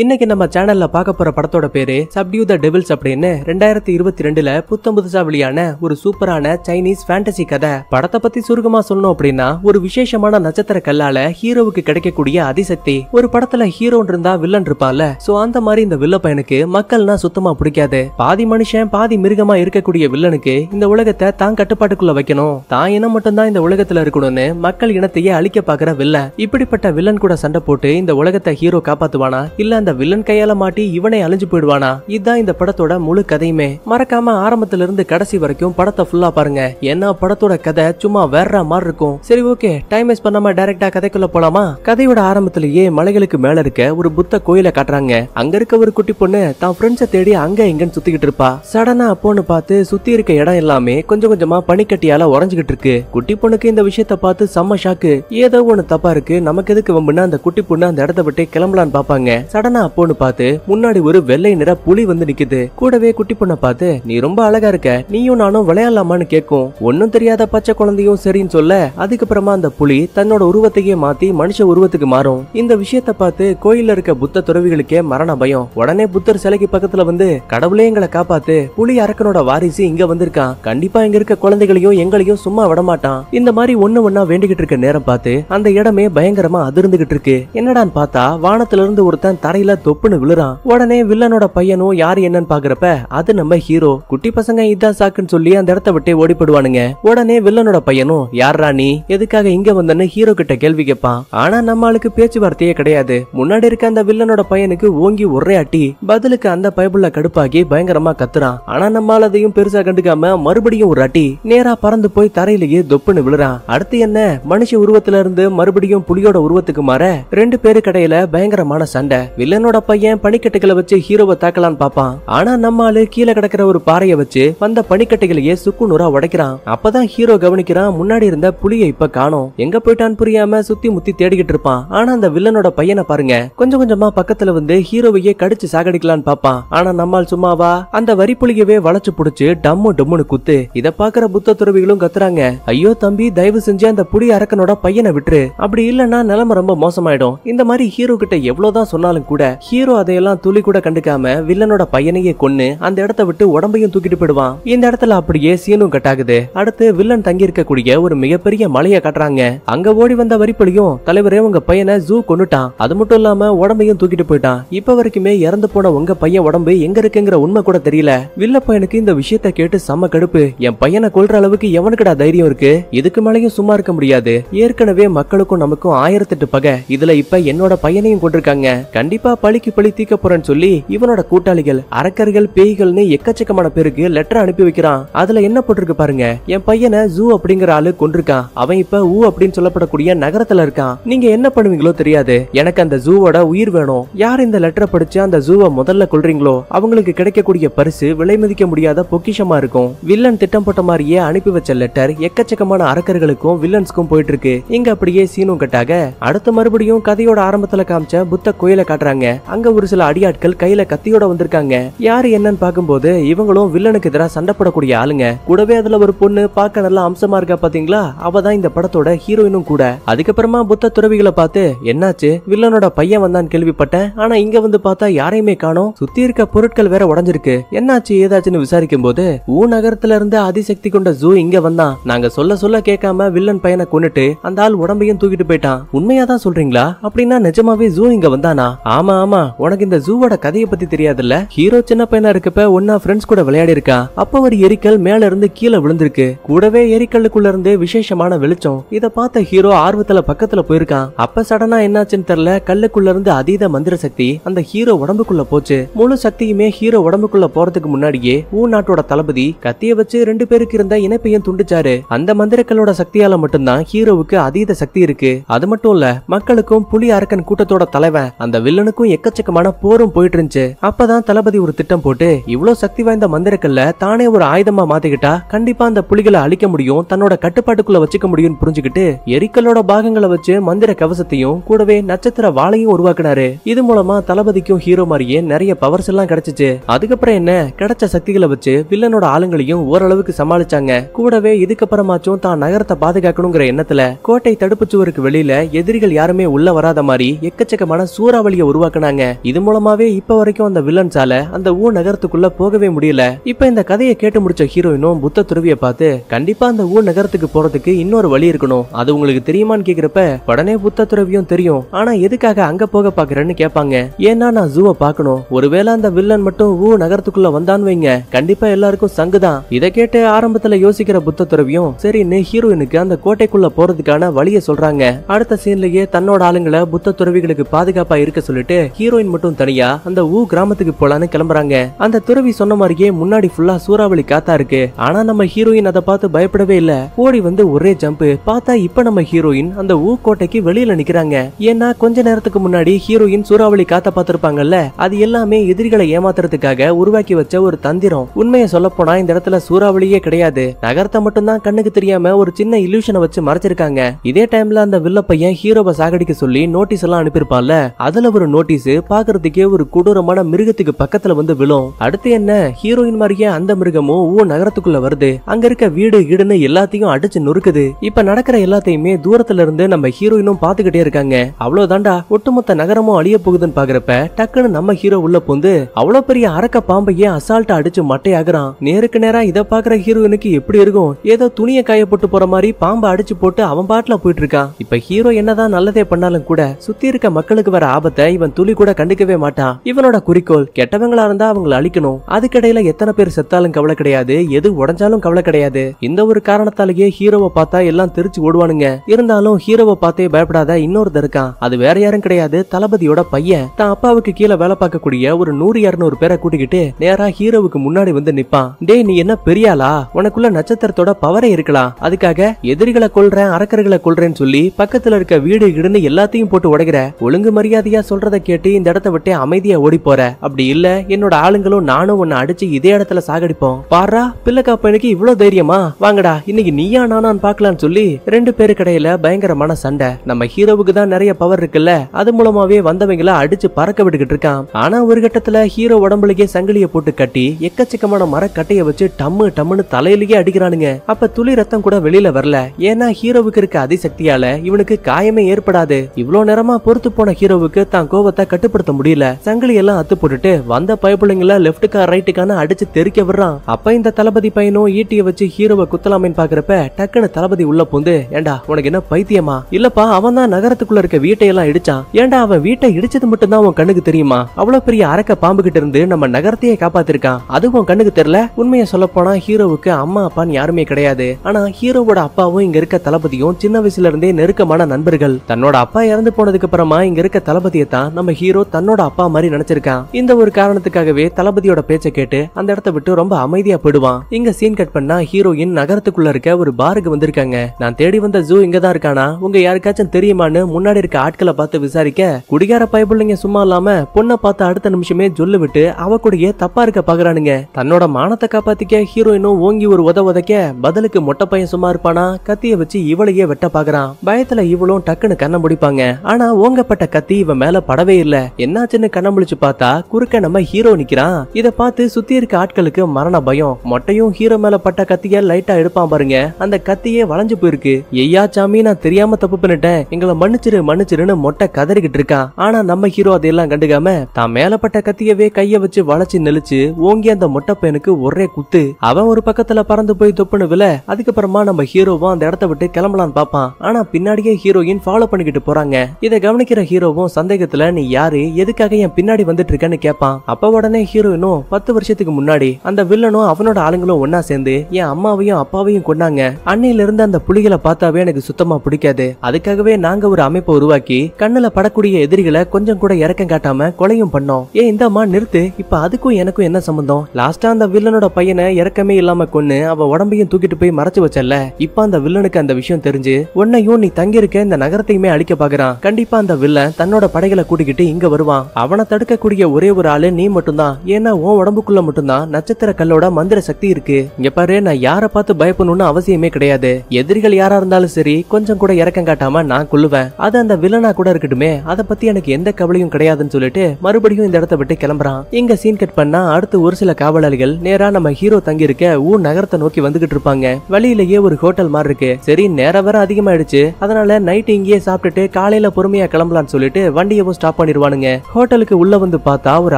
இன்னைக்கு நம்ம சேனல்ல பார்க்க போற படத்தோட பேரு சப்டியூ த டெவில்ஸ் அப்படின்னு ரெண்டாயிரத்தி இருபத்தி ரெண்டுல புத்தம் புதுசா வெளியான ஒரு சூப்பரான சைனீஸ் ஃபேண்டசி கதை படத்தை பத்தி சுருக்கமா சொல்லணும் அப்படின்னா ஒரு விசேஷமான நட்சத்திர கல்லால ஹீரோவுக்கு கிடைக்கக்கூடிய அதிசக்தி ஒரு படத்துல ஹீரோன் இருந்தா வில்லன் இருப்பால சோ அந்த மாதிரி இந்த வில்ல பையனுக்கு மக்கள்னா சுத்தமா பிடிக்காது பாதி மனுஷன் பாதி மிருகமா இருக்கக்கூடிய வில்லனுக்கு இந்த உலகத்தை தான் கட்டுப்பாட்டுக்குள்ள வைக்கணும் தான் இனம் மட்டும்தான் இந்த உலகத்துல இருக்கணும்னு மக்கள் இனத்தையே அழிக்க பாக்குற வில்ல இப்படிப்பட்ட வில்லன் கூட சண்டை போட்டு இந்த உலகத்தை ஹீரோ காப்பாத்துவானா இல்ல அந்த வில்லன் கையால மாட்டி இவனை அழிஞ்சு போயிடுவானா இதுதான் இந்த படத்தோட முழு கதையுமே மறக்காம ஆரம்பத்துல இருந்து கடைசி வரைக்கும் படத்தை ஃபுல்லா பாருங்க ஏன்னா படத்தோட கதை சும்மா வேற மாதிரி இருக்கும் சரி ஓகே டைம் வேஸ்ட் பண்ணாம டைரக்டா கதைக்குள்ள போலாமா கதையோட ஆரம்பத்திலேயே மலைகளுக்கு மேல இருக்க ஒரு புத்த கோயில கட்டுறாங்க அங்க இருக்க ஒரு குட்டி பொண்ணு தான் ஃப்ரெண்ட்ஸ தேடி அங்க எங்கன்னு சுத்திக்கிட்டு இருப்பா சடனா அப்போன்னு பார்த்து சுத்தி இருக்க இடம் எல்லாமே கொஞ்சம் கொஞ்சமா பனிக்கட்டியால உறைஞ்சுகிட்டு இருக்கு குட்டி பொண்ணுக்கு இந்த விஷயத்த பார்த்து செம்ம ஷாக்கு ஏதோ ஒண்ணு தப்பா இருக்கு நமக்கு எதுக்கு வம்புன்னா அந்த குட்டி பொண்ணு அந்த இடத்த விட்டு கிளம்பலான்னு பாப்பாங்க சடனா அண்ணா அப்போன்னு பார்த்து முன்னாடி ஒரு வெள்ளை நிற புலி வந்து நிக்குது கூடவே குட்டி பொண்ணை பார்த்து நீ ரொம்ப அழகா இருக்க நீயும் நானும் விளையாடலாமான்னு கேட்கும் ஒன்னும் தெரியாத பச்சை குழந்தையும் சரின்னு சொல்ல அதுக்கப்புறமா அந்த புலி தன்னோட உருவத்தையே மாத்தி மனுஷ உருவத்துக்கு மாறும் இந்த விஷயத்த பார்த்து கோயில்ல இருக்க புத்த துறவிகளுக்கே மரண பயம் உடனே புத்தர் சிலைக்கு பக்கத்துல வந்து கடவுளே எங்களை காப்பாத்து புலி அரக்கனோட வாரிசு இங்க வந்திருக்கான் கண்டிப்பா இங்க இருக்க குழந்தைகளையும் எங்களையும் சும்மா விடமாட்டான் இந்த மாதிரி ஒண்ணு ஒன்னா வேண்டிக்கிட்டு இருக்க நேரம் பார்த்து அந்த இடமே பயங்கரமா அதிர்ந்துகிட்டு இருக்கு என்னடான்னு பார்த்தா வானத்துல இருந்து ஒருத்தன் தரையை தலையில தொப்புன்னு விழுறான் உடனே வில்லனோட பையனும் யாரு என்னன்னு பாக்குறப்ப அது நம்ம ஹீரோ குட்டி பசங்க இதான் சாக்குன்னு சொல்லி அந்த இடத்த விட்டே ஓடிப்படுவானுங்க உடனே வில்லனோட பையனும் யார் ராணி எதுக்காக இங்க வந்தன்னு ஹீரோ கிட்ட கேள்வி கேட்பான் ஆனா நம்ம ஆளுக்கு பேச்சுவார்த்தையே கிடையாது முன்னாடி இருக்க அந்த வில்லனோட பையனுக்கு ஓங்கி ஒரே அட்டி பதிலுக்கு அந்த பைபிள்ல கடுப்பாக்கி பயங்கரமா கத்துறான் ஆனா நம்மால் அதையும் பெருசா கண்டுக்காம மறுபடியும் ஒரு அட்டி நேரா பறந்து போய் தரையிலேயே தொப்புன்னு விழுறான் அடுத்து என்ன மனுஷ உருவத்துல இருந்து மறுபடியும் புலியோட உருவத்துக்கு மாற ரெண்டு பேரு கடையில பயங்கரமான சண்டை வில்லனோட பையன் பனிக்கட்டுகளை வச்சு ஹீரோவை தாக்கலான்னு பாப்பான் ஆனா நம்ம ஆளு கீழே கிடக்குற ஒரு பாறையை வச்சு வந்த பனிக்கட்டைகளையே நூறா உடைக்கிறான் அப்பதான் ஹீரோ கவனிக்கிறான் முன்னாடி இருந்த புலியை இப்ப காணும் எங்க போயிட்டான்னு புரியாம சுத்தி முத்தி தேடிக்கிட்டு இருப்பான் ஆனா அந்த வில்லனோட பையனை பாருங்க கொஞ்சம் கொஞ்சமா பக்கத்துல வந்து ஹீரோவையே கடிச்சு சாகடிக்கலான்னு பாப்பான் ஆனா நம்மால் சும்மாவா அந்த வரி புலியவே வளைச்சு புடிச்சு டம்மு டம்முன்னு குத்து இத பாக்குற புத்த துறவிகளும் கத்துறாங்க ஐயோ தம்பி தயவு செஞ்சு அந்த புலி அரக்கனோட பையனை விட்டுரு அப்படி இல்லன்னா நிலைமை ரொம்ப மோசமாயிடும் இந்த மாதிரி ஹீரோ கிட்ட எவ்வளவுதான் சொன்னாலும் கூட கூட ஹீரோ அதையெல்லாம் துளி கூட கண்டுக்காம வில்லனோட பையனையே கொண்டு அந்த இடத்த விட்டு உடம்பையும் தூக்கிட்டு போயிடுவான் இந்த இடத்துல அப்படியே சீனும் கட் ஆகுது அடுத்து வில்லன் தங்கி இருக்கக்கூடிய ஒரு மிகப்பெரிய மலையை கட்டுறாங்க அங்க ஓடி வந்த வரிப்பொலியும் தலைவரே உங்க பையனை ஜூ கொண்டுட்டான் அது மட்டும் இல்லாம உடம்பையும் தூக்கிட்டு போயிட்டான் இப்ப வரைக்குமே இறந்து போன உங்க பையன் உடம்பு எங்க இருக்குங்கிற உண்மை கூட தெரியல வில்ல பையனுக்கு இந்த விஷயத்த கேட்டு செம்ம கடுப்பு என் பையனை கொல்ற அளவுக்கு எவனுக்குடா தைரியம் இருக்கு இதுக்கு மேலையும் சும்மா இருக்க முடியாது ஏற்கனவே மக்களுக்கும் நமக்கும் ஆயிரத்தெட்டு பகை இதுல இப்ப என்னோட பையனையும் கொண்டிருக்காங்க கண்டிப்பா பழிக்கு பழி தீக்க போறேன்னு சொல்லி இவனோட கூட்டாளிகள் அரக்கர்கள் பேய்கள்னு எக்கச்சக்கமான பேருக்கு லெட்டர் அனுப்பி வைக்கிறான் அதுல என்ன போட்டிருக்கு பாருங்க என் பையனை ஜூ அப்படிங்கிற ஆளு கொண்டிருக்கான் அவன் இப்ப ஊ அப்படின்னு சொல்லப்படக்கூடிய நகரத்துல இருக்கான் நீங்க என்ன பண்ணுவீங்களோ தெரியாது எனக்கு அந்த ஜூவோட உயிர் வேணும் யார் இந்த லெட்டரை படிச்சு அந்த ஜூவை முதல்ல கொள்றீங்களோ அவங்களுக்கு கிடைக்கக்கூடிய பரிசு விலை மதிக்க முடியாத பொக்கிஷமா இருக்கும் வில்லன் திட்டம் போட்ட மாதிரியே அனுப்பி வச்ச லெட்டர் எக்கச்சக்கமான அரக்கர்களுக்கும் வில்லன்ஸ்க்கும் போயிட்டு இருக்கு இங்க அப்படியே சீனும் கட்டாக அடுத்த மறுபடியும் கதையோட ஆரம்பத்துல காமிச்ச புத்த கோயில காட்டுறாங்க இருக்காங்க அங்க ஒரு சில அடியாட்கள் கையில கத்தியோட வந்திருக்காங்க யாரு என்னன்னு பாக்கும்போது இவங்களும் வில்லனுக்கு எதிராக சண்டைப்படக்கூடிய ஆளுங்க கூடவே அதுல ஒரு பொண்ணு பார்க்க நல்லா அம்சமா இருக்கா பாத்தீங்களா அவ தான் இந்த படத்தோட ஹீரோயினும் கூட அதுக்கப்புறமா புத்த துறவிகளை பார்த்து என்னாச்சு வில்லனோட பையன் வந்தான்னு கேள்விப்பட்டேன் ஆனா இங்க வந்து பார்த்தா யாரையுமே காணோம் சுத்தி இருக்க பொருட்கள் வேற உடஞ்சிருக்கு என்னாச்சு ஏதாச்சுன்னு விசாரிக்கும் போது ஊ நகரத்துல இருந்து அதிசக்தி கொண்ட ஜூ இங்க வந்தான் நாங்க சொல்ல சொல்ல கேட்காம வில்லன் பையனை கொண்டுட்டு அந்த ஆள் உடம்பையும் தூக்கிட்டு போயிட்டான் உண்மையா தான் சொல்றீங்களா அப்படின்னா நிஜமாவே ஜூ இங்க வந்தானா ஆமா ஆமா உனக்கு இந்த ஜூவோட கதையை பத்தி தெரியாதுல்ல ஹீரோ சின்ன பையனா இருக்கப்ப ஒன்னா ஃப்ரெண்ட்ஸ் கூட விளையாடி இருக்கான் அப்ப ஒரு எரிக்கல் மேல இருந்து கீழே விழுந்திருக்கு கூடவே எரிக்கல்லுக்குள்ள இருந்தே விசேஷமான வெளிச்சம் இத பார்த்த ஹீரோ ஆர்வத்துல பக்கத்துல போயிருக்கான் அப்ப சடனா என்னாச்சுன்னு தெரியல கல்லுக்குள்ள இருந்து அதீத மந்திர சக்தி அந்த ஹீரோ உடம்புக்குள்ள போச்சு முழு சக்தியுமே ஹீரோ உடம்புக்குள்ள போறதுக்கு முன்னாடியே ஊ நாட்டோட தளபதி கத்திய வச்சு ரெண்டு பேருக்கு இருந்த இணைப்பையும் துண்டிச்சாரு அந்த மந்திரக்கல்லோட சக்தியால மட்டும்தான் ஹீரோவுக்கு அதீத சக்தி இருக்கு அது மட்டும் இல்ல மக்களுக்கும் புலி அரக்கன் கூட்டத்தோட தலைவன் அந்த வில்லனு அவனுக்கும் எக்கச்சக்கமான போரும் போயிட்டு இருந்துச்சு அப்பதான் தளபதி ஒரு திட்டம் போட்டு இவ்வளவு சக்தி வாய்ந்த மந்திரக்கல்ல தானே ஒரு ஆயுதமா மாத்திக்கிட்டா கண்டிப்பா அந்த புலிகளை அழிக்க முடியும் தன்னோட கட்டுப்பாட்டுக்குள்ள வச்சுக்க முடியும் புரிஞ்சுக்கிட்டு எரிக்கலோட பாகங்களை வச்சு மந்திர கவசத்தையும் கூடவே நட்சத்திர வாழையும் உருவாக்குனாரு இது மூலமா தளபதிக்கும் ஹீரோ மாதிரியே நிறைய பவர்ஸ் எல்லாம் கிடைச்சிச்சு அதுக்கப்புறம் என்ன கிடைச்ச சக்திகளை வச்சு வில்லனோட ஆளுங்களையும் ஓரளவுக்கு சமாளிச்சாங்க கூடவே இதுக்கப்புறமாச்சும் தான் நகரத்தை பாதுகாக்கணுங்கிற எண்ணத்துல கோட்டை தடுப்பு சுவருக்கு வெளியில எதிரிகள் யாருமே உள்ள வராத மாதிரி எக்கச்சக்கமான சூறாவளியை உருவாக்க உருவாக்குனாங்க இது மூலமாவே இப்ப வரைக்கும் அந்த வில்லன்ஸால அந்த ஊ நகரத்துக்குள்ள போகவே முடியல இப்ப இந்த கதையை கேட்டு முடிச்ச ஹீரோயினும் புத்த துறவிய பார்த்து கண்டிப்பா அந்த ஊ நகரத்துக்கு போறதுக்கு இன்னொரு வழி இருக்கணும் அது உங்களுக்கு தெரியுமான்னு கேக்குறப்ப உடனே புத்த துறவியும் தெரியும் ஆனா எதுக்காக அங்க போக பாக்குறேன்னு கேட்பாங்க ஏன்னா நான் ஜூவை பாக்கணும் ஒருவேளை அந்த வில்லன் மட்டும் ஊ நகரத்துக்குள்ள வந்தான்னு வைங்க கண்டிப்பா எல்லாருக்கும் சங்கு தான் இதை கேட்டு ஆரம்பத்துல யோசிக்கிற புத்த துறவியும் சரின்னு ஹீரோயினுக்கு அந்த கோட்டைக்குள்ள போறதுக்கான வழியை சொல்றாங்க அடுத்த சீன்லயே தன்னோட ஆளுங்களை புத்த துறவிகளுக்கு பாதுகாப்பா இருக்க சொல்லிட்டு சொல்லிட்டு ஹீரோயின் மட்டும் தனியா அந்த ஊ கிராமத்துக்கு போலான்னு கிளம்புறாங்க அந்த துறவி சொன்ன மாதிரியே முன்னாடி ஃபுல்லா சூறாவளி காத்தா இருக்கு ஆனா நம்ம ஹீரோயின் அதை பார்த்து பயப்படவே இல்ல ஓடி வந்து ஒரே ஜம்ப் பார்த்தா இப்ப நம்ம ஹீரோயின் அந்த ஊ கோட்டைக்கு வெளியில நிக்கிறாங்க ஏன்னா கொஞ்ச நேரத்துக்கு முன்னாடி ஹீரோயின் சூறாவளி காத்த பார்த்திருப்பாங்கல்ல அது எல்லாமே எதிரிகளை ஏமாத்துறதுக்காக உருவாக்கி வச்ச ஒரு தந்திரம் உண்மையை சொல்ல போனா இந்த இடத்துல சூறாவளியே கிடையாது நகரத்தை மட்டும் தான் கண்ணுக்கு தெரியாம ஒரு சின்ன இல்யூஷனை வச்சு மறைச்சிருக்காங்க இதே டைம்ல அந்த வில்ல பையன் ஹீரோவை சாகடிக்க சொல்லி நோட்டீஸ் எல்லாம் அனுப்பியிருப்பான்ல அதுல ஒரு நோ ஓட்டிஸ் பாக்குறதுக்கே ஒரு கொடூரமான மிருகத்துக்கு பக்கத்துல வந்து விழும் அடுத்து என்ன ஹீரோயின் மாதிரியே அந்த மிருகமும் ஊ நகரத்துக்குள்ள வருது அங்க இருக்க வீடு ஈடுன்னு எல்லாத்தையும் அடிச்சு நொறுக்குது இப்ப நடக்கிற எல்லாத்தையுமே தூரத்துல இருந்து நம்ம ஹீரோயினும் பாத்துக்கிட்டே இருக்காங்க அவ்வளவுதாண்டா ஒட்டுமொத்த நகரமும் அழிய போகுதுன்னு பாக்குறப்ப டக்குன்னு நம்ம ஹீரோ உள்ள பூந்து அவ்வளவு பெரிய அரக்க பாம்பையே அசால்ட்டா அடிச்சு மட்டையாகிறான் நேருக்கு நேரா இதை பாக்குற ஹீரோயினுக்கு எப்படி இருக்கும் ஏதோ துணியை காயப்போட்டு போற மாதிரி பாம்பை அடிச்சு போட்டு அவன் பாட்டுல போயிட்டு இருக்கான் இப்ப ஹீரோ என்னதான் நல்லதே பண்ணாலும் கூட சுத்தி இருக்க மக்களுக்கு வர ஆபத்தை இவன் அவன் துளி கூட கண்டுக்கவே மாட்டான் இவனோட குறிக்கோள் கெட்டவங்களா இருந்தா அவங்களை அழிக்கணும் அதுக்கிடையில எத்தனை பேர் செத்தாலும் கவலை கிடையாது எது உடஞ்சாலும் கவலை கிடையாது இந்த ஒரு காரணத்தாலேயே ஹீரோவை பார்த்தா எல்லாம் திருச்சு ஓடுவானுங்க இருந்தாலும் ஹீரோவை பார்த்தே பயப்படாத இன்னொருத்தர் இருக்கான் அது வேற யாரும் கிடையாது தளபதியோட பையன் தான் அப்பாவுக்கு கீழே வேலை பார்க்கக்கூடிய ஒரு நூறு இரநூறு பேரை கூட்டிக்கிட்டு நேரா ஹீரோவுக்கு முன்னாடி வந்து நிப்பான் டே நீ என்ன பெரியாளா உனக்குள்ள நட்சத்திரத்தோட பவரே இருக்கலாம் அதுக்காக எதிரிகளை கொள்றேன் அரக்கர்களை கொள்றேன்னு சொல்லி பக்கத்துல இருக்க வீடு இடுன்னு எல்லாத்தையும் போட்டு உடைகிற ஒழுங்கு மரியாதையா சொல்றத கேட்டு இந்த இடத்த விட்டு அமைதியா ஓடி போற அப்படி இல்ல என்னோட ஆளுங்களும் நானும் உன்னை அடிச்சு இதே இடத்துல சாகடிப்போம் பாரா பிள்ளைக்கா பையனுக்கு இவ்வளவு தைரியமா வாங்கடா இன்னைக்கு நீயா நானான்னு பாக்கலாம்னு சொல்லி ரெண்டு பேரு கடையில பயங்கரமான சண்டை நம்ம ஹீரோவுக்கு தான் நிறைய பவர் இருக்குல்ல அது மூலமாவே வந்தவங்களை அடிச்சு பறக்க விட்டுகிட்டு இருக்கான் ஆனா ஒரு கட்டத்துல ஹீரோ உடம்புலயே சங்கிலிய போட்டு கட்டி எக்கச்சக்கமான மரக்கட்டைய வச்சு டம்மு டம்முன்னு தலையிலேயே அடிக்கிறானுங்க அப்ப துளி ரத்தம் கூட வெளியில வரல ஏன்னா ஹீரோவுக்கு இருக்க அதிசக்தியால இவனுக்கு காயமே ஏற்படாது இவ்வளவு நேரமா பொறுத்து போன ஹீரோவுக்கு தான் கோவ கோபத்தை கட்டுப்படுத்த முடியல சங்கிலி எல்லாம் அத்து போட்டுட்டு வந்த பயப்புள்ளைங்கள லெப்டுக்கா ரைட்டுக்கான அடிச்சு தெரிக்க விடுறான் அப்ப இந்த தளபதி பையனும் ஈட்டிய வச்சு ஹீரோவை குத்தலாமின்னு பாக்குறப்ப டக்குனு தளபதி உள்ள பூந்து ஏண்டா உனக்கு என்ன பைத்தியமா இல்லப்பா அவன் தான் நகரத்துக்குள்ள இருக்க வீட்டையெல்லாம் இடிச்சான் ஏண்டா அவன் வீட்டை இடிச்சது மட்டும்தான் உன் கண்ணுக்கு தெரியுமா அவ்வளவு பெரிய அரக்க பாம்பு கிட்ட இருந்து நம்ம நகரத்தையே காப்பாத்திருக்கான் அதுவும் கண்ணுக்கு தெரியல உண்மையை சொல்ல போனா ஹீரோவுக்கு அம்மா அப்பான்னு யாருமே கிடையாது ஆனா ஹீரோவோட அப்பாவும் இங்க இருக்க தளபதியும் சின்ன வயசுல இருந்தே நெருக்கமான நண்பர்கள் தன்னோட அப்பா இறந்து போனதுக்கு அப்புறமா இங்க இருக்க தளபதியை தான் நம்ம ஹீரோ தன்னோட அப்பா மாதிரி நினைச்சிருக்கான் இந்த ஒரு காரணத்துக்காகவே தளபதியோட பேச்ச கேட்டு அந்த இடத்த விட்டு ரொம்ப அமைதியா போயிடுவான் இங்க சீன் கட் பண்ணா ஹீரோயின் நகரத்துக்குள்ள இருக்க ஒரு பாருக்கு வந்திருக்காங்க நான் தேடி வந்த ஜூ இங்க தான் இருக்கானா உங்க யாருக்காச்சும் தெரியுமான்னு முன்னாடி இருக்க ஆட்களை பார்த்து விசாரிக்க குடிகார பயபுள்ளைங்க சும்மா இல்லாம பொண்ணை பார்த்து அடுத்த நிமிஷமே ஜொல்லு விட்டு அவ கூடயே தப்பா இருக்க பாக்குறானுங்க தன்னோட மானத்தை காப்பாத்திக்க ஹீரோயினும் ஓங்கி ஒரு உத உதைக்க பதிலுக்கு மொட்டை பையன் சும்மா இருப்பானா கத்திய வச்சு இவளையே வெட்ட பாக்குறான் பயத்துல இவளும் டக்குன்னு கண்ண முடிப்பாங்க ஆனா ஓங்கப்பட்ட கத்தி இவ மேல பட காணவே இல்ல என்னாச்சுன்னு கண்ண முழிச்சு பார்த்தா குறுக்க நம்ம ஹீரோ நிக்கிறான் இத பார்த்து சுத்தி இருக்க ஆட்களுக்கு மரண பயம் மொட்டையும் ஹீரோ மேல பட்ட கத்திய லைட்டா எடுப்பான் பாருங்க அந்த கத்தியே வளைஞ்சு போயிருக்கு ஐயா சாமி நான் தெரியாம தப்பு பண்ணிட்டேன் எங்களை மன்னிச்சிரு மன்னிச்சிருன்னு மொட்டை கதறிக்கிட்டு இருக்கான் ஆனா நம்ம ஹீரோ அதையெல்லாம் கண்டுக்காம தான் மேலப்பட்ட கத்தியவே கைய வச்சு வளைச்சு நெளிச்சு ஓங்கி அந்த மொட்டை பையனுக்கு ஒரே குத்து அவன் ஒரு பக்கத்துல பறந்து போய் தொப்புனு வில அதுக்கப்புறமா நம்ம ஹீரோவும் அந்த இடத்த விட்டு கிளம்பலான்னு பாப்பான் ஆனா பின்னாடியே ஹீரோயின் ஃபாலோ பண்ணிக்கிட்டு போறாங்க இதை கவனிக்கிற ஹீரோவும் சந்தேகத்துல நீ யாரு எதுக்காக என் பின்னாடி வந்துட்டு இருக்கன்னு கேட்பான் அப்ப உடனே ஹீரோயினும் பத்து வருஷத்துக்கு முன்னாடி அந்த வில்லனும் அவனோட ஆளுங்களும் ஒன்னா சேர்ந்து என் அம்மாவையும் அப்பாவையும் கொண்டாங்க அன்னையில இருந்து அந்த புலிகளை பார்த்தாவே எனக்கு சுத்தமா பிடிக்காது அதுக்காகவே நாங்க ஒரு அமைப்பை உருவாக்கி கண்ணுல படக்கூடிய எதிரிகளை கொஞ்சம் கூட இறக்கம் காட்டாம கொலையும் பண்ணோம் ஏன் அம்மா நிறுத்து இப்ப அதுக்கும் எனக்கும் என்ன சம்பந்தம் லாஸ்டா அந்த வில்லனோட பையனை இறக்கமே இல்லாம கொண்டு அவ உடம்பையும் தூக்கிட்டு போய் மறைச்சு வச்சல இப்ப அந்த வில்லனுக்கு அந்த விஷயம் தெரிஞ்சு உன்னையும் நீ தங்கியிருக்க இந்த நகரத்தையுமே அழிக்க பாக்குறான் கண்டிப்பா அந்த வில்லன் தன்னோட படைகளை கூட்டி ஓடிக்கிட்டு இங்க வருவான் அவனை தடுக்கக்கூடிய ஒரே ஒரு ஆளு நீ மட்டும்தான் ஏன்னா உன் உடம்புக்குள்ள மட்டும்தான் நட்சத்திர கல்லோட மந்திர சக்தி இருக்கு இங்க பாரு நான் யார பார்த்து பயப்படணும்னு அவசியமே கிடையாது எதிரிகள் யாரா இருந்தாலும் சரி கொஞ்சம் கூட இறக்கம் காட்டாம நான் கொள்ளுவேன் அது அந்த வில்லனா கூட இருக்கட்டுமே அதை பத்தி எனக்கு எந்த கவலையும் கிடையாதுன்னு சொல்லிட்டு மறுபடியும் இந்த இடத்த விட்டு கிளம்புறான் இங்க சீன் கட் பண்ணா அடுத்து ஒரு சில காவலாளிகள் நேரா நம்ம ஹீரோ தங்கி இருக்க ஊர் நகரத்தை நோக்கி வந்துகிட்டு இருப்பாங்க வழியிலேயே ஒரு ஹோட்டல் மாதிரி இருக்கு சரி நேரம் வர அதிகமாயிடுச்சு அதனால நைட் இங்கேயே சாப்பிட்டுட்டு காலையில பொறுமையா கிளம்பலான்னு சொல்லிட்டு வண்டியவும் ஸ்டாப் ஸ்டாப் பண்ணிடுவானுங்க ஹோட்டலுக்கு உள்ள வந்து பார்த்தா ஒரு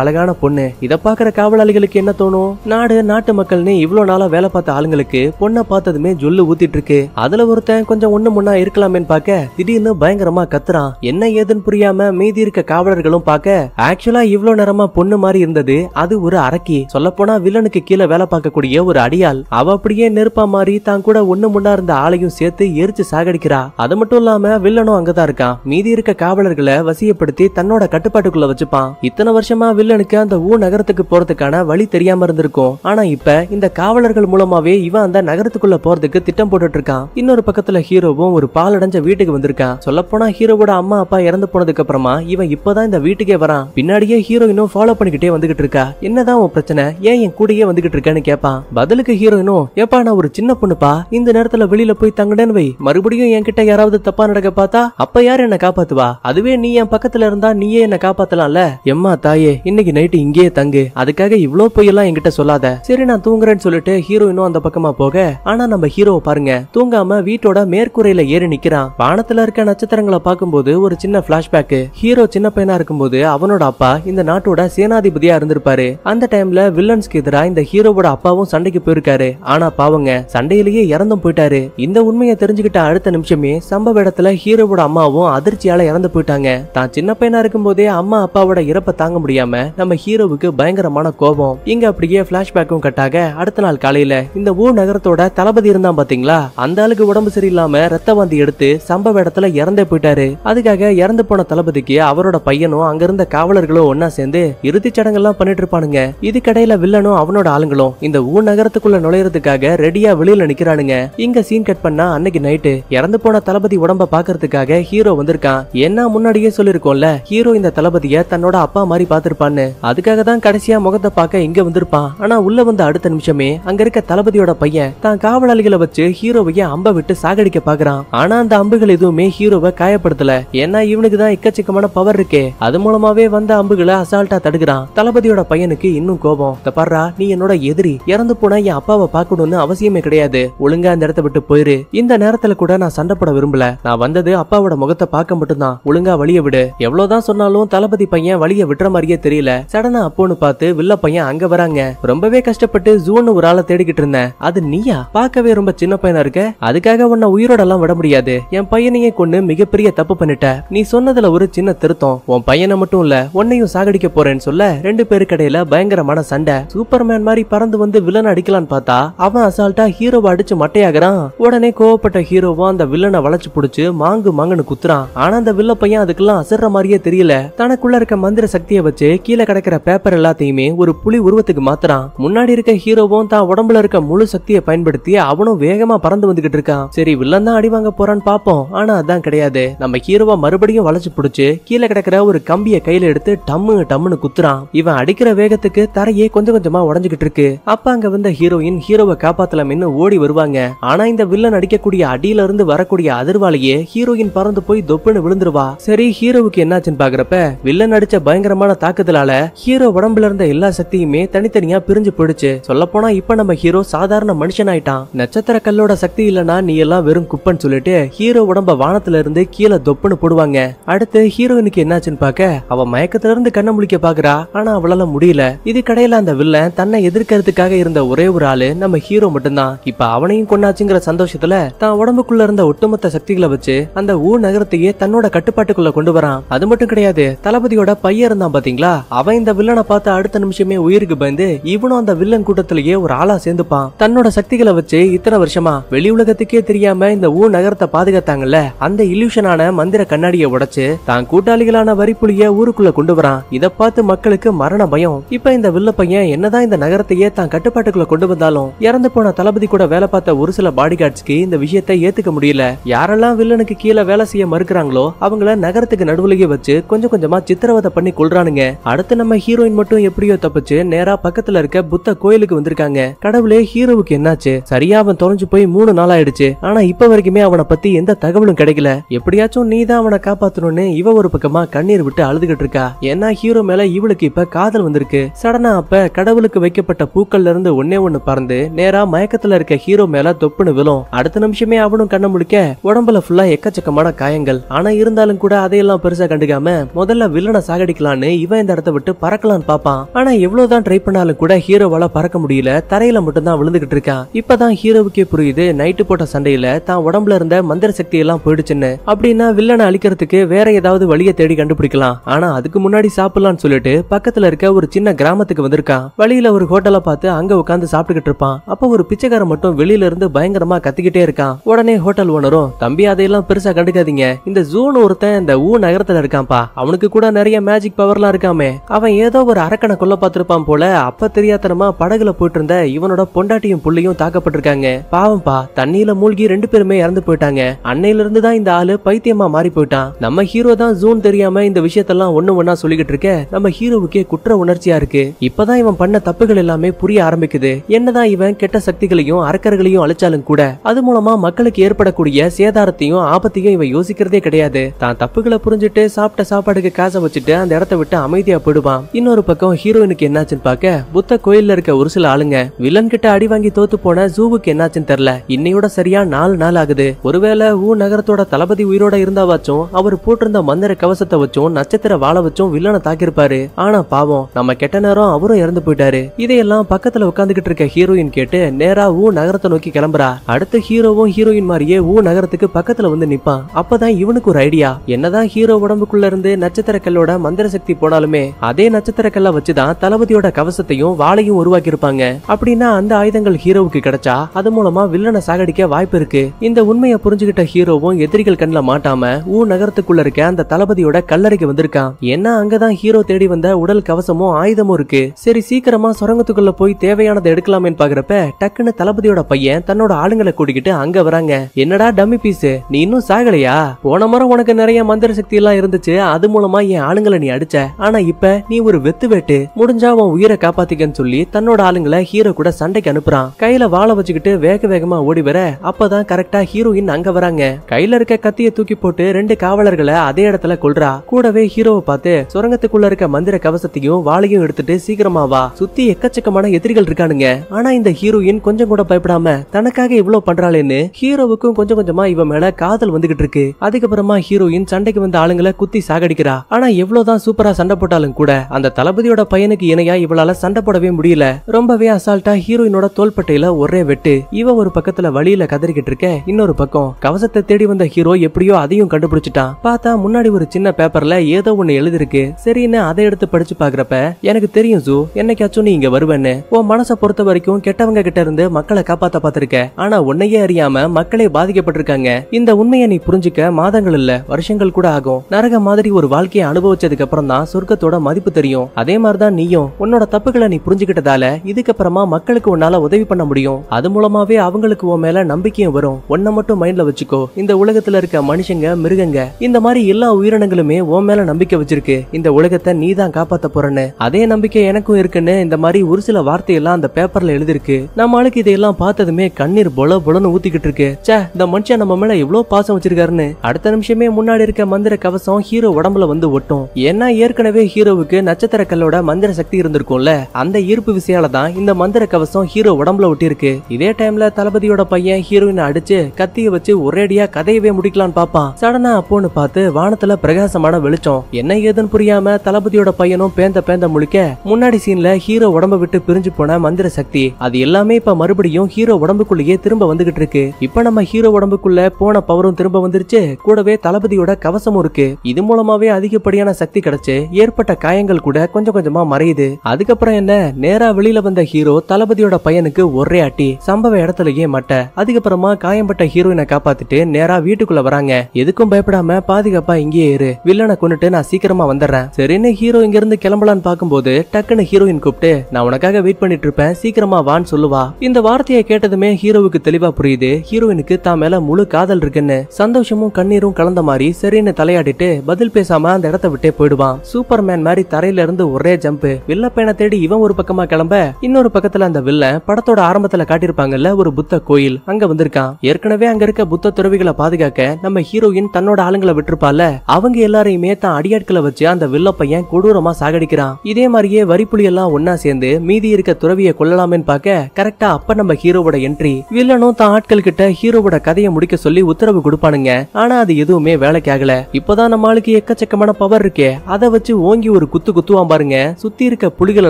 அழகான பொண்ணு இத பாக்குற காவலாளிகளுக்கு என்ன தோணும் நாடு நாட்டு மக்கள்னு இவ்வளவு நாளா வேலை பார்த்த ஆளுங்களுக்கு பொண்ணை பார்த்ததுமே ஜொல்லு ஊத்திட்டு இருக்கு அதுல ஒருத்தன் கொஞ்சம் ஒண்ணு முன்னா இருக்கலாமேன்னு பார்க்க திடீர்னு பயங்கரமா கத்துறான் என்ன ஏதுன்னு புரியாம மீதி இருக்க காவலர்களும் பார்க்க ஆக்சுவலா இவ்வளவு நேரமா பொண்ணு மாதிரி இருந்தது அது ஒரு அரக்கி சொல்ல போனா வில்லனுக்கு கீழே வேலை பார்க்கக்கூடிய ஒரு அடியாள் அவ அப்படியே நெருப்பா மாறி தான் கூட ஒண்ணு முன்னா இருந்த ஆளையும் சேர்த்து எரிச்சு சாகடிக்கிறா அது மட்டும் இல்லாம வில்லனும் அங்கதான் இருக்கான் மீதி இருக்க காவலர்களை வசியப்படுத்தி தன் தன்னோட கட்டுப்பாட்டுக்குள்ள வச்சுப்பான் இத்தனை வருஷமா வில்லனுக்கு அந்த ஊ நகரத்துக்கு போறதுக்கான வழி தெரியாம இருந்திருக்கும் ஆனா இப்ப இந்த காவலர்கள் மூலமாவே இவன் அந்த நகரத்துக்குள்ள போறதுக்கு திட்டம் போட்டுட்டு இருக்கான் இன்னொரு பக்கத்துல ஹீரோவும் ஒரு பாலடைஞ்ச வீட்டுக்கு வந்திருக்கான் சொல்லப்போனா ஹீரோவோட அம்மா அப்பா இறந்து போனதுக்கு அப்புறமா இவன் இப்பதான் இந்த வீட்டுக்கே வரான் பின்னாடியே ஹீரோயினும் ஃபாலோ பண்ணிக்கிட்டே வந்துகிட்டு இருக்கா என்னதான் உன் பிரச்சனை ஏன் என் கூடயே வந்துகிட்டு இருக்கேன்னு கேட்பான் பதிலுக்கு ஹீரோயினும் ஏப்பா நான் ஒரு சின்ன பொண்ணுப்பா இந்த நேரத்துல வெளியில போய் தங்கடேன்னு வை மறுபடியும் என்கிட்ட யாராவது தப்பா நடக்க பார்த்தா அப்ப யார் என்ன காப்பாத்துவா அதுவே நீ என் பக்கத்துல இருந்தா நீயே என்ன காப்பாத்தலாம்ல எம்மா தாயே இன்னைக்கு நைட்டு இங்கேயே தங்கு அதுக்காக இவ்ளோ பொய்யெல்லாம் என்கிட்ட சொல்லாத சரி நான் தூங்குறேன்னு சொல்லிட்டு ஹீரோயினும் அந்த பக்கமா போக ஆனா நம்ம ஹீரோவை பாருங்க தூங்காம வீட்டோட மேற்கூரையில ஏறி நிக்கிறான் வானத்துல இருக்க நட்சத்திரங்களை பார்க்கும்போது ஒரு சின்ன பிளாஷ்பேக் ஹீரோ சின்ன பையனா இருக்கும்போது அவனோட அப்பா இந்த நாட்டோட சேனாதிபதியா இருந்திருப்பாரு அந்த டைம்ல வில்லன்ஸ்க்கு எதிராக இந்த ஹீரோவோட அப்பாவும் சண்டைக்கு போயிருக்காரு ஆனா பாவங்க சண்டையிலேயே இறந்தும் போயிட்டாரு இந்த உண்மையை தெரிஞ்சுக்கிட்ட அடுத்த நிமிஷமே சம்பவ இடத்துல ஹீரோவோட அம்மாவும் அதிர்ச்சியால இறந்து போயிட்டாங்க தான் சின்ன பையனா இருக்கும்போதே அம்மா அப்பாவோட இறப்பை தாங்க முடியாம நம்ம ஹீரோவுக்கு பயங்கரமான கோபம் இங்க அப்படியே பிளாஷ்பேக்கும் கட்டாக அடுத்த நாள் காலையில இந்த ஊர் நகரத்தோட தளபதி இருந்தான் பாத்தீங்களா அந்த ஆளுக்கு உடம்பு சரியில்லாம ரத்த வாந்தி எடுத்து சம்பவ இடத்துல இறந்த போயிட்டாரு அதுக்காக இறந்து போன தளபதிக்கு அவரோட பையனும் அங்க இருந்த காவலர்களும் ஒன்னா சேர்ந்து சடங்கு சடங்கெல்லாம் பண்ணிட்டு இருப்பானுங்க இதுக்கடையில வில்லனும் அவனோட ஆளுங்களும் இந்த ஊர் நகரத்துக்குள்ள நுழையறதுக்காக ரெடியா வெளியில நிக்கிறானுங்க இங்க சீன் கட் பண்ணா அன்னைக்கு நைட்டு இறந்து போன தளபதி உடம்ப பாக்குறதுக்காக ஹீரோ வந்திருக்கான் என்ன முன்னாடியே சொல்லிருக்கோம்ல ஹீரோ இந்த தளபதிய தன்னோட அப்பா மாதிரி பாத்திருப்பான்னு அதுக்காக தான் கடைசியா முகத்தை பார்க்க இங்க வந்திருப்பான் ஆனா உள்ள வந்த அடுத்த நிமிஷமே அங்க இருக்க தளபதியோட பையன் தான் காவலாளிகளை வச்சு ஹீரோவைய அம்ப விட்டு சாகடிக்க பாக்குறான் ஆனா அந்த அம்புகள் எதுவுமே ஹீரோவை காயப்படுத்தல ஏன்னா இவனுக்கு தான் எக்கச்சக்கமான பவர் இருக்கு அது மூலமாவே வந்த அம்புகளை அசால்ட்டா தடுக்கிறான் தளபதியோட பையனுக்கு இன்னும் கோபம் தப்பாரா நீ என்னோட எதிரி இறந்து போனா என் அப்பாவை பார்க்கணும்னு அவசியமே கிடையாது ஒழுங்கா அந்த இடத்த விட்டு போயிரு இந்த நேரத்துல கூட நான் சண்டைப்பட விரும்பல நான் வந்தது அப்பாவோட முகத்தை பார்க்க மட்டும்தான் ஒழுங்கா வழிய விடு எவ்வளவுதான் என்னதான் சொன்னாலும் தளபதி பையன் வழிய விட்டுற மாதிரியே தெரியல சடனா அப்போன்னு பார்த்து வில்ல பையன் அங்க வராங்க ரொம்பவே கஷ்டப்பட்டு ஜூன்னு ஒரு ஆளை தேடிக்கிட்டு இருந்தேன் அது நீயா பார்க்கவே ரொம்ப சின்ன பையனா இருக்க அதுக்காக உன்னை உயிரோட எல்லாம் விட முடியாது என் பையனையே கொண்டு மிகப்பெரிய தப்பு பண்ணிட்ட நீ சொன்னதுல ஒரு சின்ன திருத்தம் உன் பையனை மட்டும் இல்ல உன்னையும் சாகடிக்க போறேன்னு சொல்ல ரெண்டு பேரு கடையில பயங்கரமான சண்டை சூப்பர்மேன் மாதிரி பறந்து வந்து வில்லன் அடிக்கலான்னு பார்த்தா அவன் அசால்ட்டா ஹீரோவை அடிச்சு மட்டையாகிறான் உடனே கோவப்பட்ட ஹீரோவும் அந்த வில்லனை வளைச்சு புடிச்சு மாங்கு மாங்குன்னு குத்துறான் ஆனா அந்த வில்ல பையன் அதுக்கெல்லாம் அசர்ற மாதிரியே தெரியல தனக்குள்ள இருக்க மந்திர சக்தியை வச்சு கீழே கிடக்கிற பேப்பர் எல்லாத்தையுமே ஒரு புலி உருவத்துக்கு மாத்துறான் முன்னாடி இருக்க ஹீரோவும் தான் உடம்புல இருக்க முழு சக்தியை பயன்படுத்தி அவனும் வேகமா பறந்து வந்துகிட்டு இருக்கான் சரி வில்லன் தான் அடி வாங்க போறான்னு பாப்போம் ஆனா அதான் கிடையாது நம்ம ஹீரோவா மறுபடியும் வளைச்சு பிடிச்சு கீழே கிடக்கிற ஒரு கம்பிய கையில எடுத்து டம்மு டம்முன்னு குத்துறான் இவன் அடிக்கிற வேகத்துக்கு தரையே கொஞ்சம் கொஞ்சமா உடஞ்சுகிட்டு இருக்கு அப்ப அங்க வந்த ஹீரோயின் ஹீரோவை காப்பாத்தலாம்னு ஓடி வருவாங்க ஆனா இந்த வில்லன் அடிக்கக்கூடிய அடியில இருந்து வரக்கூடிய அதிர்வாலையே ஹீரோயின் பறந்து போய் தொப்புன்னு விழுந்துருவா சரி ஹீரோவுக்கு என்னாச்சு அப்படின்னு பாக்குறப்ப வில்லன் அடிச்ச பயங்கரமான தாக்குதலால ஹீரோ உடம்புல இருந்த எல்லா சக்தியுமே தனித்தனியா பிரிஞ்சு போயிடுச்சு சொல்ல போனா இப்ப நம்ம ஹீரோ சாதாரண மனுஷன் ஆயிட்டான் நட்சத்திர கல்லோட சக்தி இல்லனா நீ எல்லாம் வெறும் குப்பன் சொல்லிட்டு ஹீரோ உடம்ப வானத்துல இருந்து கீழே தொப்புன்னு போடுவாங்க அடுத்து ஹீரோயினுக்கு என்னாச்சுன்னு பாக்க அவ மயக்கத்துல இருந்து கண்ண முழிக்க பாக்குறா ஆனா அவளால முடியல இது கடையில அந்த வில்லன் தன்னை எதிர்க்கிறதுக்காக இருந்த ஒரே ஒரு ஆளு நம்ம ஹீரோ மட்டும்தான் இப்ப அவனையும் கொண்டாச்சுங்கிற சந்தோஷத்துல தான் உடம்புக்குள்ள இருந்த ஒட்டுமொத்த சக்திகளை வச்சு அந்த ஊர் நகரத்தையே தன்னோட கட்டுப்பாட்டுக்குள்ள கொண்டு வரான் அது மட்டும் மட்டும் கிடையாது தளபதியோட பையன் இருந்தான் பாத்தீங்களா அவன் இந்த வில்லனை பார்த்து அடுத்த நிமிஷமே உயிருக்கு பயந்து இவனும் அந்த வில்லன் கூட்டத்திலேயே ஒரு ஆளா சேர்ந்துப்பான் தன்னோட சக்திகளை வச்சு இத்தனை வருஷமா வெளி உலகத்துக்கே தெரியாம இந்த ஊர் நகரத்தை பாதுகாத்தாங்கல்ல அந்த இல்யூஷனான மந்திர கண்ணாடியை உடைச்சு தான் கூட்டாளிகளான வரிப்புலிய ஊருக்குள்ள கொண்டு வரான் இத பார்த்து மக்களுக்கு மரண பயம் இப்ப இந்த வில்ல பையன் என்னதான் இந்த நகரத்தையே தான் கட்டுப்பாட்டுக்குள்ள கொண்டு வந்தாலும் இறந்து போன தளபதி கூட வேலை பார்த்த ஒரு சில பாடி கார்ட்ஸ்க்கு இந்த விஷயத்தை ஏத்துக்க முடியல யாரெல்லாம் வில்லனுக்கு கீழே வேலை செய்ய மறுக்கிறாங்களோ அவங்கள நகரத்துக்கு நடுவுலயே வச்சு வச்சு கொஞ்சம் கொஞ்சமா சித்திரவதை பண்ணி கொள்றானுங்க அடுத்து நம்ம ஹீரோயின் மட்டும் எப்படியோ தப்பிச்சு நேரா பக்கத்துல இருக்க புத்த கோயிலுக்கு வந்திருக்காங்க கடவுளே ஹீரோவுக்கு என்னாச்சு சரியா அவன் தொலைஞ்சு போய் மூணு நாள் ஆயிடுச்சு ஆனா இப்ப வரைக்குமே அவனை பத்தி எந்த தகவலும் கிடைக்கல எப்படியாச்சும் நீ தான் அவனை காப்பாத்தணும்னு இவ ஒரு பக்கமா கண்ணீர் விட்டு அழுதுகிட்டு இருக்கா ஏன்னா ஹீரோ மேல இவளுக்கு இப்ப காதல் வந்திருக்கு சடனா அப்ப கடவுளுக்கு வைக்கப்பட்ட பூக்கள்ல இருந்து ஒன்னே ஒண்ணு பறந்து நேரா மயக்கத்துல இருக்க ஹீரோ மேல தொப்புன்னு விழும் அடுத்த நிமிஷமே அவனும் கண்ண முடிக்க உடம்புல ஃபுல்லா எக்கச்சக்கமான காயங்கள் ஆனா இருந்தாலும் கூட அதையெல்லாம் பெருசா கண்டுக்காம இல்லாம முதல்ல வில்லனை சாகடிக்கலான்னு இவன் இந்த இடத்த விட்டு பறக்கலான்னு பாப்பான் ஆனா எவ்வளவுதான் ட்ரை பண்ணாலும் கூட ஹீரோவால பறக்க முடியல தரையில மட்டும்தான் விழுந்துகிட்டு இருக்கான் இப்பதான் ஹீரோவுக்கே புரியுது நைட்டு போட்ட சண்டையில தான் உடம்புல இருந்த மந்திர சக்தி எல்லாம் போயிடுச்சுன்னு அப்படின்னா வில்லனை அழிக்கிறதுக்கு வேற ஏதாவது வழியை தேடி கண்டுபிடிக்கலாம் ஆனா அதுக்கு முன்னாடி சாப்பிடலாம்னு சொல்லிட்டு பக்கத்துல இருக்க ஒரு சின்ன கிராமத்துக்கு வந்திருக்கான் வழியில ஒரு ஹோட்டலை பார்த்து அங்க உட்காந்து சாப்பிட்டுக்கிட்டு இருப்பான் அப்ப ஒரு பிச்சைக்காரன் மட்டும் வெளியில இருந்து பயங்கரமா கத்திக்கிட்டே இருக்கான் உடனே ஹோட்டல் ஓனரும் தம்பி அதையெல்லாம் பெருசா கண்டுக்காதீங்க இந்த ஜூன் ஒருத்தன் இந்த ஊ நகரத்துல இருக்கான் அப்பா அவனுக்கு கூட நிறைய மேஜிக் பவர்லாம் இருக்காமே அவன் ஏதோ ஒரு அரக்கனை கொல்ல பார்த்திருப்பான் போல அப்ப தெரியாதனமா படகுல போயிட்டு இருந்த இவனோட பொண்டாட்டியும் புள்ளையும் தாக்கப்பட்டிருக்காங்க பாவம்பா தண்ணியில மூழ்கி ரெண்டு பேருமே இறந்து போயிட்டாங்க அன்னையில இருந்து தான் இந்த ஆளு பைத்தியமா மாறி போயிட்டான் நம்ம ஹீரோ தான் ஜூன் தெரியாம இந்த விஷயத்தெல்லாம் ஒண்ணு ஒன்னா சொல்லிக்கிட்டு இருக்க நம்ம ஹீரோவுக்கே குற்ற உணர்ச்சியா இருக்கு இப்பதான் இவன் பண்ண தப்புகள் எல்லாமே புரிய ஆரம்பிக்குது என்னதான் இவன் கெட்ட சக்திகளையும் அரக்கர்களையும் அழைச்சாலும் கூட அது மூலமா மக்களுக்கு ஏற்படக்கூடிய சேதாரத்தையும் ஆபத்தையும் இவன் யோசிக்கிறதே கிடையாது தான் தப்புகளை புரிஞ்சுட்டு சாப்பிட்ட சாப்பிட்ட சாப்பாடுக்கு காசை வச்சுட்டு அந்த இடத்த விட்டு அமைதியா போடுவான் இன்னொரு பக்கம் ஹீரோயினுக்கு என்னாச்சுன்னு பாக்க புத்த கோயில்ல இருக்க ஒரு சில ஆளுங்க வில்லன் கிட்ட அடி வாங்கி தோத்து போன ஜூவுக்கு என்னாச்சுன்னு தெரியல இன்னையோட சரியா நாலு நாள் ஆகுது ஒருவேளை ஊ நகரத்தோட தளபதி உயிரோட இருந்தாவாச்சும் அவர் போட்டிருந்த மந்திர கவசத்தை வச்சும் நட்சத்திர வாழ வச்சும் வில்லனை தாக்கிருப்பாரு ஆனா பாவம் நம்ம கெட்ட நேரம் அவரும் இறந்து போயிட்டாரு இதையெல்லாம் பக்கத்துல உட்காந்துகிட்டு இருக்க ஹீரோயின் கேட்டு நேரா ஊ நகரத்தை நோக்கி கிளம்புறா அடுத்த ஹீரோவும் ஹீரோயின் மாதிரியே ஊ நகரத்துக்கு பக்கத்துல வந்து நிப்பான் அப்பதான் இவனுக்கு ஒரு ஐடியா என்னதான் ஹீரோ உடம்புக்குள்ள உள்ள இருந்து கல்லோட மந்திர சக்தி போனாலுமே அதே நட்சத்திர கல்ல வச்சுதான் தளபதியோட கவசத்தையும் வாளையும் உருவாக்கி இருப்பாங்க அப்படின்னா அந்த ஆயுதங்கள் ஹீரோவுக்கு கிடைச்சா அது மூலமா வில்லனை சாகடிக்க வாய்ப்பு இருக்கு இந்த உண்மையை புரிஞ்சுகிட்ட ஹீரோவும் எதிரிகள் கண்ணில் மாட்டாம ஊ நகரத்துக்குள்ள இருக்க அந்த தளபதியோட கல்லறைக்கு வந்திருக்கான் ஏன்னா அங்கதான் ஹீரோ தேடி வந்த உடல் கவசமும் ஆயுதமும் இருக்கு சரி சீக்கிரமா சுரங்கத்துக்குள்ள போய் தேவையானதை எடுக்கலாமேன்னு பாக்குறப்ப டக்குன்னு தளபதியோட பையன் தன்னோட ஆளுங்களை கூட்டிகிட்டு அங்க வராங்க என்னடா டம்மி பீஸ் நீ இன்னும் சாகலையா போன மரம் உனக்கு நிறைய மந்திர சக்தி எல்லாம் இருந்துச்சு வச்சு அது மூலமா என் ஆளுங்களை நீ அடிச்ச ஆனா இப்ப நீ ஒரு வெத்து வெட்டு முடிஞ்சா உன் உயிரை காப்பாத்திக்கன்னு சொல்லி தன்னோட ஆளுங்களை ஹீரோ கூட சண்டைக்கு அனுப்புறான் கையில வாழ வச்சுக்கிட்டு வேக வேகமா ஓடி வர அப்பதான் கரெக்டா ஹீரோயின் அங்க வராங்க கையில இருக்க கத்திய தூக்கி போட்டு ரெண்டு காவலர்களை அதே இடத்துல கொள்றா கூடவே ஹீரோவை பார்த்து சுரங்கத்துக்குள்ள இருக்க மந்திர கவசத்தையும் வாழையும் எடுத்துட்டு சீக்கிரமா வா சுத்தி எக்கச்சக்கமான எதிரிகள் இருக்கானுங்க ஆனா இந்த ஹீரோயின் கொஞ்சம் கூட பயப்படாம தனக்காக இவ்வளவு பண்றாளேன்னு ஹீரோவுக்கும் கொஞ்சம் கொஞ்சமா இவ மேல காதல் வந்துகிட்டு இருக்கு அதுக்கப்புறமா ஹீரோயின் சண்டைக்கு வந்த ஆளுங்களை குத்தி சாகடிக்கிறா ஆனா எவ்வளவுதான் சூப்பரா சண்டை போட்டாலும் கூட அந்த தளபதியோட பையனுக்கு இணையா இவளால சண்டை போடவே முடியல ரொம்பவே அசால்ட்டா ஹீரோயினோட தோள்பட்டையில ஒரே வெட்டு இவ ஒரு பக்கத்துல வழியில கதறிக்கிட்டு இருக்க இன்னொரு பக்கம் கவசத்தை தேடி வந்த ஹீரோ எப்படியோ அதையும் கண்டுபிடிச்சிட்டான் பார்த்தா முன்னாடி ஒரு சின்ன பேப்பர்ல ஏதோ ஒண்ணு எழுதிருக்கு சரின்னு அதை எடுத்து படிச்சு பாக்குறப்ப எனக்கு தெரியும் ஜூ என்னைக்காச்சும் நீ இங்க வருவேன்னு உன் மனசை பொறுத்த வரைக்கும் கெட்டவங்க கிட்ட இருந்து மக்களை காப்பாத்த பாத்திருக்க ஆனா உன்னையே அறியாம மக்களே பாதிக்கப்பட்டிருக்காங்க இந்த உண்மையை நீ புரிஞ்சுக்க மாதங்கள் இல்ல வருஷங்கள் கூட ஆகும் நரகமா மாதிரி ஒரு வாழ்க்கையை அனுபவிச்சதுக்கு அப்புறம் தான் சொர்க்கத்தோட மதிப்பு தெரியும் அதே மாதிரி தான் நீயும் உன்னோட தப்புகளை நீ புரிஞ்சுக்கிட்டதால இதுக்கப்புறமா மக்களுக்கு உன்னால உதவி பண்ண முடியும் அது மூலமாவே அவங்களுக்கு உன் மேல நம்பிக்கையும் வரும் உன்ன மட்டும் மைண்ட்ல வச்சுக்கோ இந்த உலகத்துல இருக்க மனுஷங்க மிருகங்க இந்த மாதிரி எல்லா உயிரினங்களுமே உன் மேல நம்பிக்கை வச்சிருக்கு இந்த உலகத்தை நீ தான் காப்பாத்த போறன்னு அதே நம்பிக்கை எனக்கும் இருக்குன்னு இந்த மாதிரி ஒரு சில வார்த்தையெல்லாம் அந்த பேப்பர்ல எழுதிருக்கு நம்மளுக்கு இதையெல்லாம் பார்த்ததுமே கண்ணீர் பொல பொலன்னு ஊத்திக்கிட்டு இருக்கு சே இந்த மனுஷன் நம்ம மேல எவ்வளவு பாசம் வச்சிருக்காருன்னு அடுத்த நிமிஷமே முன்னாடி இருக்க மந்திர கவசம் ஹீரோ ஹீரோ உடம்புல வந்து ஒட்டும் ஏன்னா ஏற்கனவே ஹீரோவுக்கு நட்சத்திர கல்லோட மந்திர சக்தி இருந்திருக்கும்ல அந்த ஈர்ப்பு விசையால தான் இந்த மந்திர கவசம் ஹீரோ உடம்புல ஒட்டிருக்கு இதே டைம்ல தளபதியோட பையன் ஹீரோயினை அடிச்சு கத்திய வச்சு ஒரேடியா கதையவே முடிக்கலாம்னு பாப்பான் சடனா அப்போன்னு பார்த்து வானத்துல பிரகாசமான வெளிச்சம் என்ன ஏதுன்னு புரியாம தளபதியோட பையனும் பேந்த பேந்த முழிக்க முன்னாடி சீன்ல ஹீரோ உடம்ப விட்டு பிரிஞ்சு போன மந்திர சக்தி அது எல்லாமே இப்ப மறுபடியும் ஹீரோ உடம்புக்குள்ளேயே திரும்ப வந்துகிட்டு இருக்கு இப்ப நம்ம ஹீரோ உடம்புக்குள்ள போன பவரும் திரும்ப வந்துருச்சு கூடவே தளபதியோட கவசமும் இருக்கு இது மூலமாவே அதிகப்படியான சக்தி கிடைச்சு ஏற்பட்ட காயங்கள் கூட கொஞ்சம் கொஞ்சமா மறையுது அதுக்கப்புறம் என்ன நேரா வெளியில வந்த ஹீரோ தளபதியோட பையனுக்கு ஒரே அட்டி சம்பவ இடத்துலயே மட்ட அதுக்கப்புறமா காயம்பட்ட ஹீரோயினை காப்பாத்திட்டு நேரா வீட்டுக்குள்ள வராங்க எதுக்கும் பயப்படாம பாதுகாப்பா இங்கேயே இரு வில்லனை கொண்டுட்டு நான் சீக்கிரமா வந்துடுறேன் சரின்னு ஹீரோ இங்க இருந்து கிளம்பலான்னு பாக்கும்போது டக்குன்னு ஹீரோயின் கூப்பிட்டு நான் உனக்காக வெயிட் பண்ணிட்டு இருப்பேன் சீக்கிரமா வான்னு சொல்லுவா இந்த வார்த்தையை கேட்டதுமே ஹீரோவுக்கு தெளிவா புரியுது ஹீரோயினுக்கு தான் மேல முழு காதல் இருக்குன்னு சந்தோஷமும் கண்ணீரும் கலந்த மாதிரி சரின்னு தலையாடிட்டு பதில் பதில் பேசாம அந்த இடத்த விட்டே போயிடுவான் சூப்பர் மேன் மாதிரி தரையில இருந்து ஒரே ஜம்ப் வில்லப்பேனை தேடி இவன் ஒரு பக்கமா கிளம்ப இன்னொரு பக்கத்துல அந்த வில்ல படத்தோட ஆரம்பத்துல காட்டியிருப்பாங்கல்ல ஒரு புத்த கோயில் அங்க வந்திருக்கான் ஏற்கனவே அங்க இருக்க புத்த துறவிகளை பாதுகாக்க நம்ம ஹீரோயின் தன்னோட ஆளுங்களை விட்டுருப்பால அவங்க எல்லாரையுமே தான் அடியாட்களை வச்சு அந்த வில்ல பையன் கொடூரமா சாகடிக்கிறான் இதே மாதிரியே வரிப்புலி எல்லாம் ஒன்னா சேர்ந்து மீதி இருக்க துறவிய கொல்லலாமேன்னு பார்க்க கரெக்டா அப்ப நம்ம ஹீரோவோட என்ட்ரி வில்லனும் தான் ஆட்கள் கிட்ட ஹீரோவோட கதையை முடிக்க சொல்லி உத்தரவு கொடுப்பானுங்க ஆனா அது எதுவுமே வேலைக்கு ஆகல இப்பதான் நம்மளுக்கு எக்கச்சக்கமான பவர் இருக்கே அதை வச்சு ஓங்கி ஒரு குத்து குத்துவான் பாருங்க சுத்தி இருக்க புலிகள்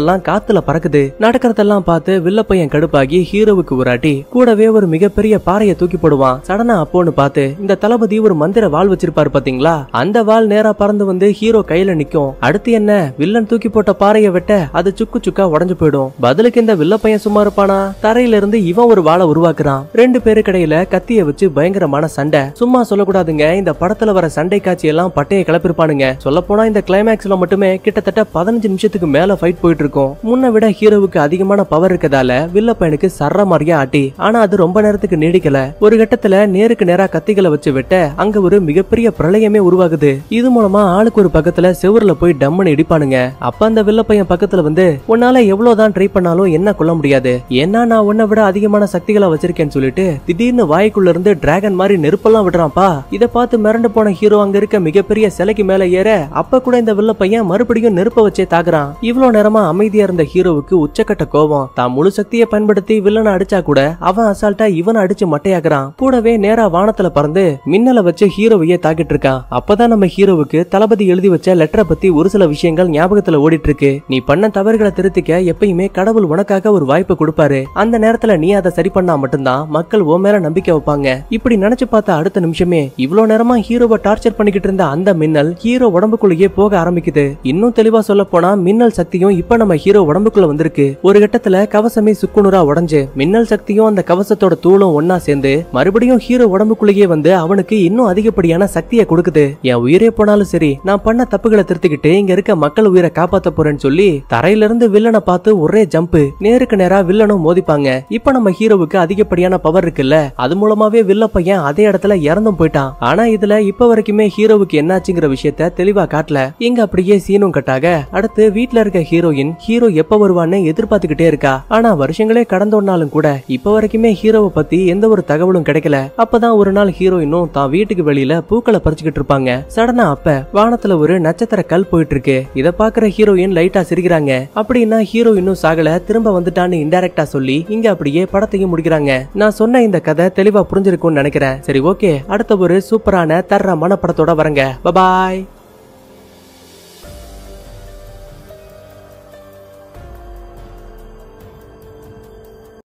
எல்லாம் காத்துல பறக்குது நடக்கிறதெல்லாம் பார்த்து வில்லப்பையன் கடுப்பாகி ஹீரோவுக்கு உராட்டி கூடவே ஒரு மிகப்பெரிய பாறையை தூக்கி போடுவான் சடனா அப்போன்னு பார்த்து இந்த தளபதி ஒரு மந்திர வாழ் வச்சிருப்பாரு பாத்தீங்களா அந்த வாழ் நேரா பறந்து வந்து ஹீரோ கையில நிக்கும் அடுத்து என்ன வில்லன் தூக்கி போட்ட பாறையை விட்ட அது சுக்கு சுக்கா உடஞ்சு போயிடும் பதிலுக்கு இந்த வில்லப்பையன் சும்மா இருப்பானா தரையில இருந்து இவன் ஒரு வாழை உருவாக்குறான் ரெண்டு பேரு கடையில கத்திய வச்சு பயங்கரமான சண்டை சும்மா சொல்லக்கூடாதுங்க இந்த படத்துல வர சண்டை காட்சி எல்லாம் பட்டைய கிளப்பிருப்பானுங்க சொல்ல போனா இந்த கிளைமேக்ஸ்ல மட்டுமே கிட்டத்தட்ட பதினஞ்சு நிமிஷத்துக்கு மேல ஃபைட் போயிட்டு இருக்கும் முன்ன விட ஹீரோவுக்கு அதிகமான பவர் இருக்கதால வில்ல பையனுக்கு சர்ற மாதிரியா ஆட்டி ஆனா அது ரொம்ப நேரத்துக்கு நீடிக்கல ஒரு கட்டத்துல நேருக்கு நேரா கத்திகளை வச்சு விட்ட அங்க ஒரு மிகப்பெரிய பிரளயமே உருவாகுது இது மூலமா ஆளுக்கு ஒரு பக்கத்துல செவர்ல போய் டம்முன்னு இடிப்பானுங்க அப்ப அந்த வில்ல பையன் பக்கத்துல வந்து உன்னால எவ்வளவுதான் ட்ரை பண்ணாலும் என்ன கொள்ள முடியாது ஏன்னா நான் உன்னை விட அதிகமான சக்திகளை வச்சிருக்கேன்னு சொல்லிட்டு திடீர்னு வாய்க்குள்ள இருந்து டிராகன் மாதிரி நெருப்பெல்லாம் விடுறான்ப்பா இதை பார்த்து மிரண்டு போன ஹீரோ அங்க இருக்க மிகப்பெரிய சிலைக்கு மேல ஏற அப்ப கூட இந்த வில்ல பையன் மறுபடியும் நெருப்ப வச்சே தாக்குறான் இவ்வளவு நேரமா அமைதியா இருந்த ஹீரோவுக்கு உச்சக்கட்ட கோபம் தான் முழு சக்தியை பயன்படுத்தி வில்லனை அடிச்சா கூட அவன் அசால்ட்டா இவனை அடிச்சு மட்டையாக்குறான் கூடவே நேரா வானத்துல பறந்து மின்னலை வச்சு ஹீரோவையே தாக்கிட்டு இருக்கான் அப்பதான் நம்ம ஹீரோவுக்கு தளபதி எழுதி வச்ச லெட்டரை பத்தி ஒரு சில விஷயங்கள் ஞாபகத்துல ஓடிட்டு இருக்கு நீ பண்ண தவறுகளை திருத்திக்க எப்பயுமே கடவுள் உனக்காக ஒரு வாய்ப்பு கொடுப்பாரு அந்த நேரத்துல நீ அதை சரி பண்ணா மட்டும்தான் மக்கள் உன் மேல நம்பிக்கை வைப்பாங்க இப்படி நினைச்சு பார்த்த அடுத்த நிமிஷமே இவ்வளவு நேரமா ஹீரோவை டார்ச்சர் பண்ணிக்கிட்டு இருந்த அந்த மின்னல் ஹீரோ உடம்புக்குள்ளேயே போக ஆரம்பிக்குது இன்னும் தெளிவா சொல்ல போனா மின்னல் சக்தியும் இப்ப நம்ம ஹீரோ உடம்புக்குள்ள வந்திருக்கு ஒரு கட்டத்துல கவசமே சுக்குநூறா உடஞ்சு மின்னல் சக்தியும் அந்த கவசத்தோட தூளும் ஒன்னா சேர்ந்து மறுபடியும் ஹீரோ உடம்புக்குள்ளேயே வந்து அவனுக்கு இன்னும் அதிகப்படியான சக்தியை கொடுக்குது என் உயிரே போனாலும் சரி நான் பண்ண தப்புகளை திருத்திக்கிட்டு இங்க இருக்க மக்கள் உயிரை காப்பாத்த போறேன்னு சொல்லி தரையில இருந்து வில்லனை பார்த்து ஒரே ஜம்ப் நேருக்கு நேரா வில்லனும் மோதிப்பாங்க இப்ப நம்ம ஹீரோவுக்கு அதிகப்படியான பவர் இருக்குல்ல அது மூலமாவே வில்ல பையன் அதே இடத்துல இறந்தும் போயிட்டான் ஆனா இதுல இப்ப வரைக்குமே ஹீரோவுக்கு என்னாச்சு பேசுங்கிற விஷயத்த தெளிவா காட்டல இங்க அப்படியே சீனும் கட்டாக அடுத்து வீட்ல இருக்க ஹீரோயின் ஹீரோ எப்ப வருவான்னு எதிர்பார்த்துக்கிட்டே இருக்கா ஆனா வருஷங்களே கடந்தோன்னாலும் கூட இப்ப வரைக்குமே ஹீரோவை பத்தி எந்த ஒரு தகவலும் கிடைக்கல அப்பதான் ஒரு நாள் ஹீரோயினும் தான் வீட்டுக்கு வெளியில பூக்களை பறிச்சுக்கிட்டு இருப்பாங்க சடனா அப்ப வானத்துல ஒரு நட்சத்திர கல் போயிட்டு இருக்கு இத பாக்குற ஹீரோயின் லைட்டா சிரிக்கிறாங்க அப்படின்னா ஹீரோயினும் சாகல திரும்ப வந்துட்டான்னு இன்டைரக்டா சொல்லி இங்க அப்படியே படத்தையும் முடிக்கிறாங்க நான் சொன்ன இந்த கதை தெளிவா புரிஞ்சிருக்கும்னு நினைக்கிறேன் சரி ஓகே அடுத்த ஒரு சூப்பரான தர்ற மனப்படத்தோட வரங்க பபா Bye.